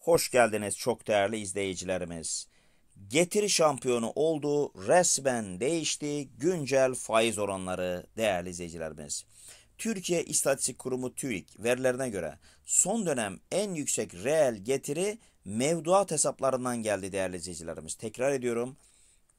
Hoş geldiniz çok değerli izleyicilerimiz. Getiri şampiyonu oldu resmen değişti güncel faiz oranları değerli izleyicilerimiz. Türkiye İstatistik Kurumu TÜİK verilerine göre son dönem en yüksek reel getiri mevduat hesaplarından geldi değerli izleyicilerimiz. Tekrar ediyorum.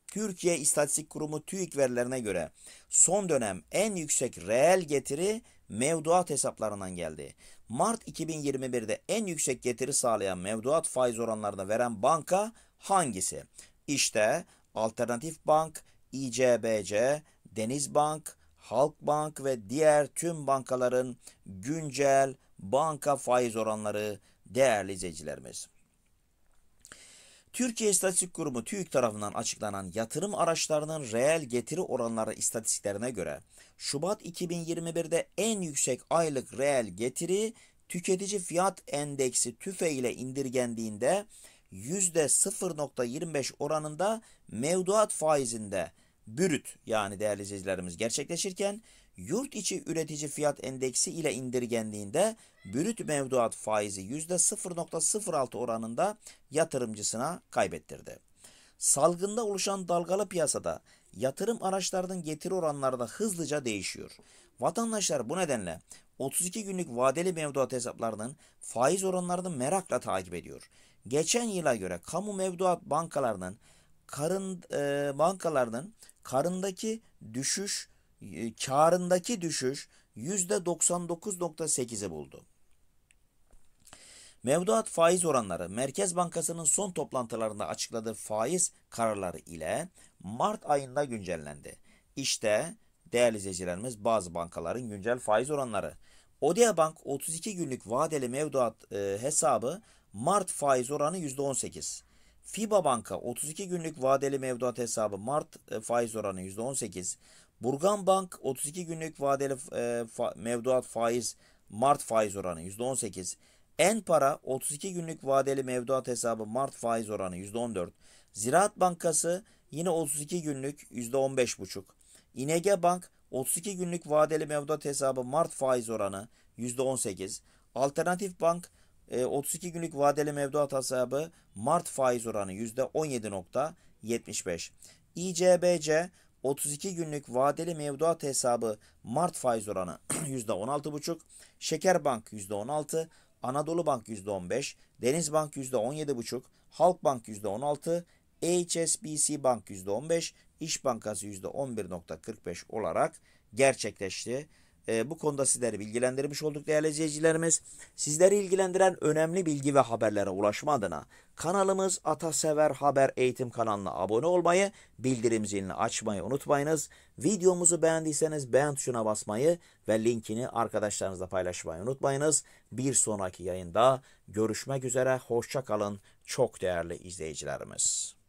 Türkiye İstatistik Kurumu TÜİK verilerine göre son dönem en yüksek reel getiri mevduat hesaplarından geldi. Mart 2021'de en yüksek getiri sağlayan mevduat faiz oranlarını veren banka hangisi? İşte Alternatif Bank, İCBC, Denizbank, Halkbank ve diğer tüm bankaların güncel banka faiz oranları değerli izleyicilerimiz. Türkiye İstatistik Kurumu TÜİK tarafından açıklanan yatırım araçlarının reel getiri oranları istatistiklerine göre Şubat 2021'de en yüksek aylık reel getiri tüketici fiyat endeksi TÜFE ile indirgendiğinde %0.25 oranında mevduat faizinde bürüt yani değerli izleyicilerimiz gerçekleşirken yurt içi üretici fiyat endeksi ile indirgendiğinde brüt mevduat faizi %0.06 oranında yatırımcısına kaybettirdi. Salgında oluşan dalgalı piyasada yatırım araçlarının getiri oranları da hızlıca değişiyor. Vatandaşlar bu nedenle 32 günlük vadeli mevduat hesaplarının faiz oranlarını merakla takip ediyor. Geçen yıla göre kamu mevduat bankalarının karın e, bankalarının karındaki düşüş ee, karındaki düşüş %99.8'i buldu. Mevduat faiz oranları Merkez Bankası'nın son toplantılarında açıkladığı faiz kararları ile Mart ayında güncellendi. İşte değerli izleyicilerimiz bazı bankaların güncel faiz oranları. Odea Bank 32 günlük vadeli mevduat e, hesabı Mart faiz oranı %18. FIBA Banka 32 e, e, günlük vadeli mevduat hesabı Mart faiz oranı %18. Burgan Bank 32 günlük vadeli mevduat faiz Mart faiz oranı %18. En para 32 günlük vadeli mevduat hesabı Mart faiz oranı %14. Ziraat Bankası yine 32 günlük %15,5. İnege Bank 32 günlük vadeli mevduat hesabı Mart faiz oranı %18. Alternatif Bank 32 ee, günlük vadeli mevduat hesabı Mart faiz oranı %17.75. ICBC 32 günlük vadeli mevduat hesabı Mart faiz oranı %16,5. Şekerbank Bank %16. Anadolu Bank %15. Denizbank Bank %17,5. Halkbank Bank %16. HSBC Bank %15, İş Bankası %11.45 olarak gerçekleşti. E, bu konuda sizleri bilgilendirmiş olduk değerli izleyicilerimiz. Sizleri ilgilendiren önemli bilgi ve haberlere ulaşma adına kanalımız Atasever Haber Eğitim kanalına abone olmayı, bildirim zilini açmayı unutmayınız. Videomuzu beğendiyseniz beğen tuşuna basmayı ve linkini arkadaşlarınızla paylaşmayı unutmayınız. Bir sonraki yayında görüşmek üzere, Hoşçakalın. çok değerli izleyicilerimiz.